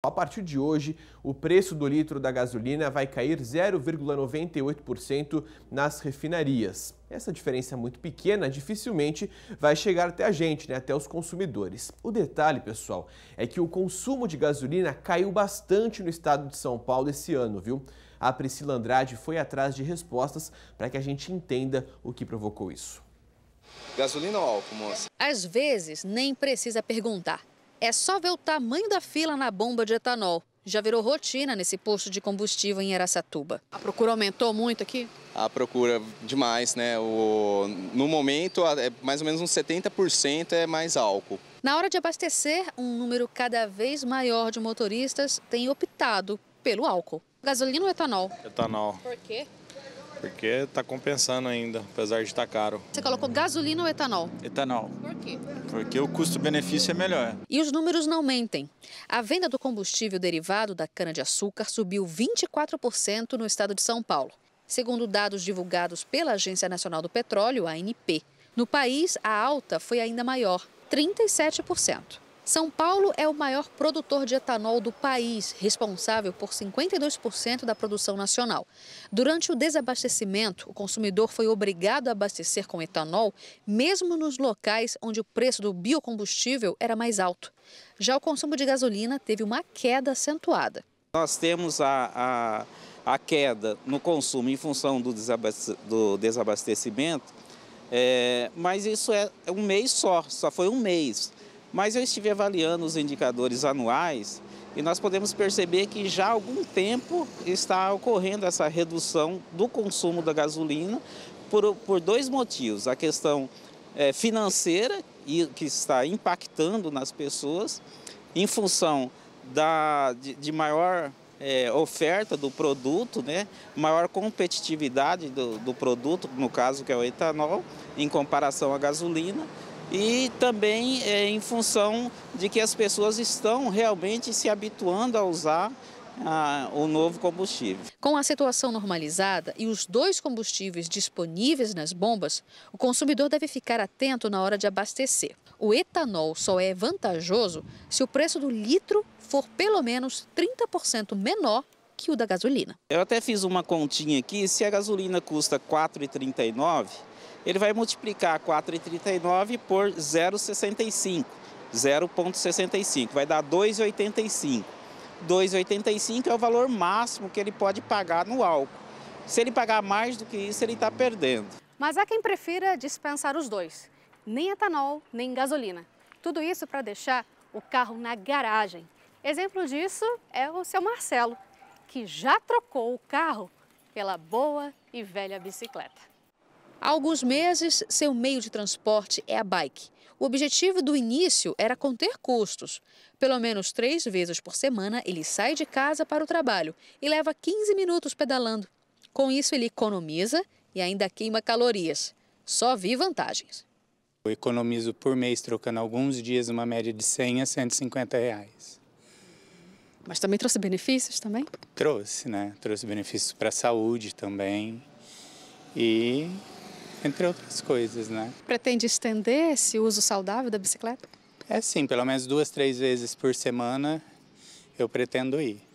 A partir de hoje, o preço do litro da gasolina vai cair 0,98% nas refinarias. Essa diferença é muito pequena dificilmente vai chegar até a gente, né? até os consumidores. O detalhe, pessoal, é que o consumo de gasolina caiu bastante no estado de São Paulo esse ano, viu? A Priscila Andrade foi atrás de respostas para que a gente entenda o que provocou isso. Gasolina ou álcool, moça? Às vezes, nem precisa perguntar. É só ver o tamanho da fila na bomba de etanol. Já virou rotina nesse posto de combustível em Aracatuba. A procura aumentou muito aqui? A procura demais, né? O... No momento, é mais ou menos uns 70% é mais álcool. Na hora de abastecer, um número cada vez maior de motoristas tem optado pelo álcool. Gasolina ou etanol? Etanol. Por quê? porque está compensando ainda, apesar de estar tá caro. Você colocou gasolina ou etanol? Etanol. Por quê? Porque o custo-benefício é melhor. E os números não mentem. A venda do combustível derivado da cana-de-açúcar subiu 24% no estado de São Paulo, segundo dados divulgados pela Agência Nacional do Petróleo, ANP. No país, a alta foi ainda maior, 37%. São Paulo é o maior produtor de etanol do país, responsável por 52% da produção nacional. Durante o desabastecimento, o consumidor foi obrigado a abastecer com etanol, mesmo nos locais onde o preço do biocombustível era mais alto. Já o consumo de gasolina teve uma queda acentuada. Nós temos a, a, a queda no consumo em função do, desabaste, do desabastecimento, é, mas isso é um mês só, só foi um mês. Mas eu estive avaliando os indicadores anuais e nós podemos perceber que já há algum tempo está ocorrendo essa redução do consumo da gasolina por, por dois motivos. A questão é, financeira, que está impactando nas pessoas, em função da, de, de maior é, oferta do produto, né? maior competitividade do, do produto, no caso que é o etanol, em comparação à gasolina e também é, em função de que as pessoas estão realmente se habituando a usar ah, o novo combustível. Com a situação normalizada e os dois combustíveis disponíveis nas bombas, o consumidor deve ficar atento na hora de abastecer. O etanol só é vantajoso se o preço do litro for pelo menos 30% menor que o da gasolina. Eu até fiz uma continha aqui, se a gasolina custa R$ 4,39, ele vai multiplicar 4,39 por 0,65, 0,65, vai dar 2,85. 2,85 é o valor máximo que ele pode pagar no álcool. Se ele pagar mais do que isso, ele está perdendo. Mas há quem prefira dispensar os dois, nem etanol, nem gasolina. Tudo isso para deixar o carro na garagem. Exemplo disso é o seu Marcelo, que já trocou o carro pela boa e velha bicicleta. Há alguns meses, seu meio de transporte é a bike. O objetivo do início era conter custos. Pelo menos três vezes por semana, ele sai de casa para o trabalho e leva 15 minutos pedalando. Com isso, ele economiza e ainda queima calorias. Só vi vantagens. Eu economizo por mês, trocando alguns dias uma média de 100 a 150 reais. Mas também trouxe benefícios também? Trouxe, né? Trouxe benefícios para a saúde também e entre outras coisas, né? Pretende estender esse uso saudável da bicicleta? É sim, pelo menos duas, três vezes por semana eu pretendo ir.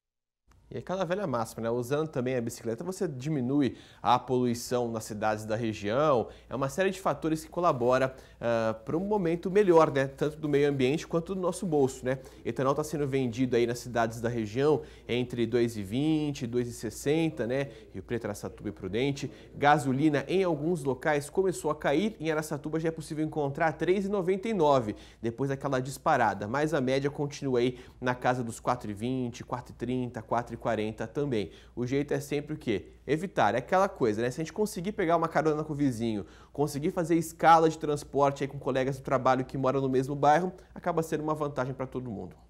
E é aquela velha máxima, né? usando também a bicicleta, você diminui a poluição nas cidades da região. É uma série de fatores que colabora uh, ah, para um momento melhor, né? tanto do meio ambiente quanto do nosso bolso. Né? Etanol está sendo vendido aí nas cidades da região entre 2,20 e 2,60, né? Rio Preto, Aracatuba e Prudente. Gasolina em alguns locais começou a cair, em Aracatuba já é possível encontrar 3,99 depois daquela disparada, mas a média continua aí na casa dos 4,20, 4,30, 4,40 também. O jeito é sempre o quê? Evitar. É aquela coisa, né? Se a gente conseguir pegar uma carona com o vizinho, conseguir fazer escala de transporte aí com colegas do trabalho que moram no mesmo bairro, acaba sendo uma vantagem para todo mundo.